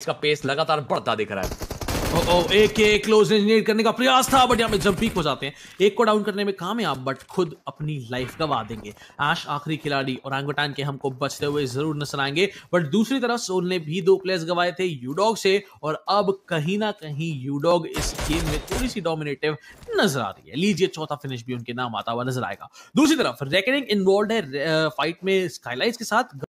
इसका पेस लगातार बढ़ता दिख रहा है ओ, ओ, एक एक क्लोज इंजीनियर करने का प्रयास था बट यहाँ पे जब पीक हो जाते हैं एक को डाउन करने में कामयाब बट खुद अपनी लाइफ गवा देंगे आश आखिरी खिलाड़ी और आंगोटान के हमको बचते हुए जरूर नजर आएंगे बट दूसरी तरफ सोल ने भी दो प्लेयर्स गवाए थे यूडॉग से और अब कहीं ना कहीं यूडॉग इस गेम में थोड़ी सी डोमिनेटिव नजर आ रही है लीजिए चौथा फिनिश भी उनके नाम आता हुआ नजर आएगा दूसरी तरफ रेकनिंग इन्वॉल्व है फाइट uh, में स्काईलाइट के साथ